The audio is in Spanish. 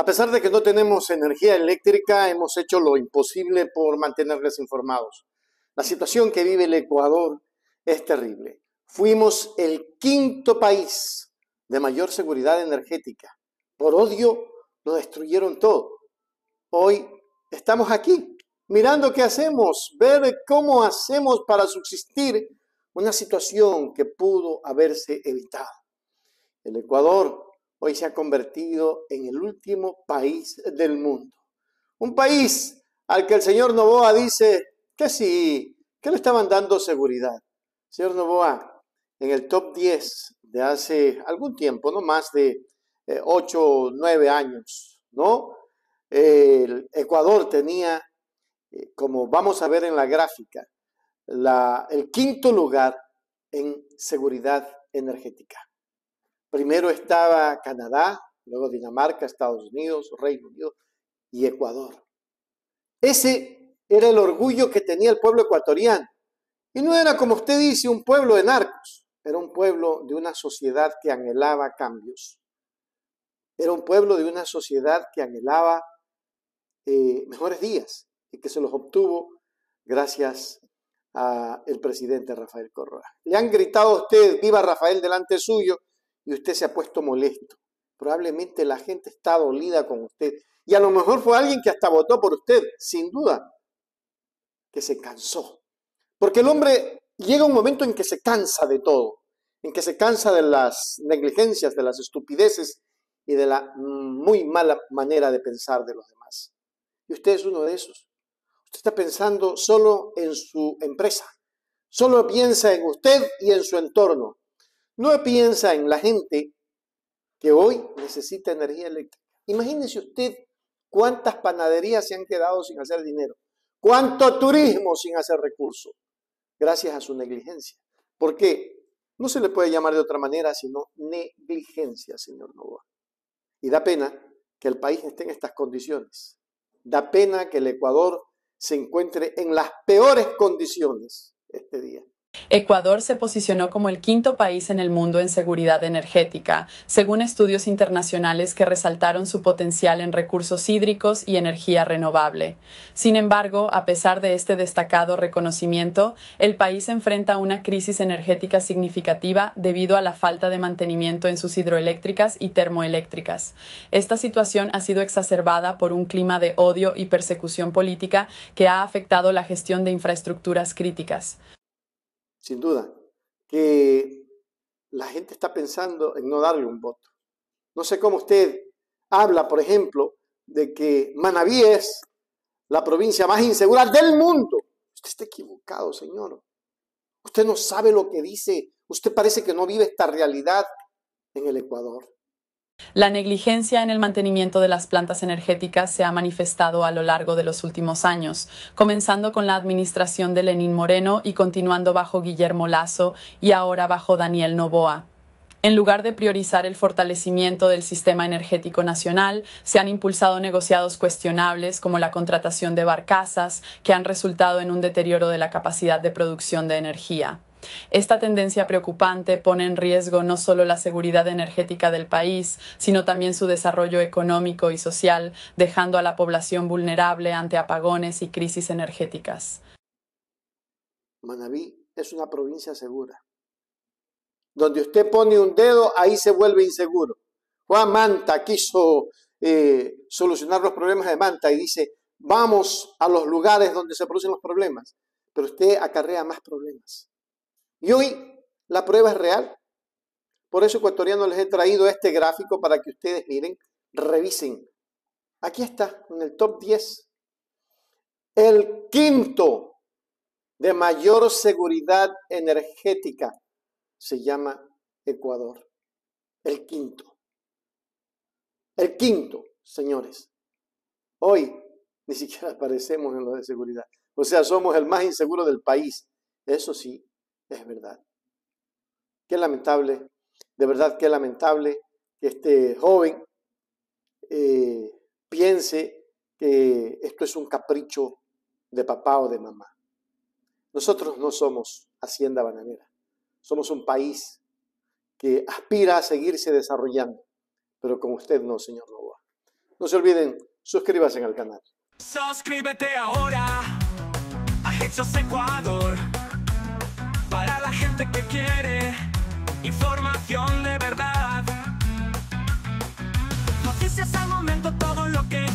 A pesar de que no tenemos energía eléctrica, hemos hecho lo imposible por mantenerles informados. La situación que vive el Ecuador es terrible. Fuimos el quinto país de mayor seguridad energética. Por odio lo destruyeron todo. Hoy estamos aquí mirando qué hacemos, ver cómo hacemos para subsistir una situación que pudo haberse evitado. El Ecuador hoy se ha convertido en el último país del mundo. Un país al que el señor Novoa dice que sí, que le estaban dando seguridad. Señor Novoa, en el top 10 de hace algún tiempo, no más de 8 eh, o 9 años, ¿no? El Ecuador tenía, eh, como vamos a ver en la gráfica, el quinto lugar en seguridad energética. Primero estaba Canadá, luego Dinamarca, Estados Unidos, Reino Unido y Ecuador. Ese era el orgullo que tenía el pueblo ecuatoriano. Y no era, como usted dice, un pueblo de narcos, era un pueblo de una sociedad que anhelaba cambios. Era un pueblo de una sociedad que anhelaba eh, mejores días y que se los obtuvo gracias al presidente Rafael Correa. Le han gritado a usted, viva Rafael delante suyo, y usted se ha puesto molesto. Probablemente la gente está dolida con usted. Y a lo mejor fue alguien que hasta votó por usted, sin duda, que se cansó. Porque el hombre llega un momento en que se cansa de todo, en que se cansa de las negligencias, de las estupideces y de la muy mala manera de pensar de los demás. Y usted es uno de esos. Usted está pensando solo en su empresa, solo piensa en usted y en su entorno. No piensa en la gente que hoy necesita energía eléctrica. Imagínese usted cuántas panaderías se han quedado sin hacer dinero, cuánto turismo sin hacer recursos, gracias a su negligencia. Porque no se le puede llamar de otra manera sino negligencia, señor Novoa. Y da pena que el país esté en estas condiciones. Da pena que el Ecuador se encuentre en las peores condiciones este día. Ecuador se posicionó como el quinto país en el mundo en seguridad energética, según estudios internacionales que resaltaron su potencial en recursos hídricos y energía renovable. Sin embargo, a pesar de este destacado reconocimiento, el país enfrenta una crisis energética significativa debido a la falta de mantenimiento en sus hidroeléctricas y termoeléctricas. Esta situación ha sido exacerbada por un clima de odio y persecución política que ha afectado la gestión de infraestructuras críticas sin duda, que la gente está pensando en no darle un voto. No sé cómo usted habla, por ejemplo, de que Manabí es la provincia más insegura del mundo. Usted está equivocado, señor. Usted no sabe lo que dice. Usted parece que no vive esta realidad en el Ecuador. La negligencia en el mantenimiento de las plantas energéticas se ha manifestado a lo largo de los últimos años, comenzando con la administración de Lenín Moreno y continuando bajo Guillermo Lazo y ahora bajo Daniel Novoa. En lugar de priorizar el fortalecimiento del sistema energético nacional, se han impulsado negociados cuestionables como la contratación de barcazas, que han resultado en un deterioro de la capacidad de producción de energía. Esta tendencia preocupante pone en riesgo no solo la seguridad energética del país, sino también su desarrollo económico y social, dejando a la población vulnerable ante apagones y crisis energéticas. Manabí es una provincia segura. Donde usted pone un dedo, ahí se vuelve inseguro. Juan Manta quiso eh, solucionar los problemas de Manta y dice, vamos a los lugares donde se producen los problemas, pero usted acarrea más problemas. Y hoy la prueba es real. Por eso, ecuatoriano, les he traído este gráfico para que ustedes miren, revisen. Aquí está, en el top 10. El quinto de mayor seguridad energética se llama Ecuador. El quinto. El quinto, señores. Hoy ni siquiera aparecemos en lo de seguridad. O sea, somos el más inseguro del país. Eso sí, es verdad. Qué lamentable, de verdad qué lamentable que este joven eh, piense que esto es un capricho de papá o de mamá. Nosotros no somos hacienda bananera, somos un país que aspira a seguirse desarrollando, pero con usted no, señor Novoa. No se olviden, suscríbase al canal. Suscríbete ahora Ecuador para la gente que quiere información de verdad. Noticias al momento, todo lo que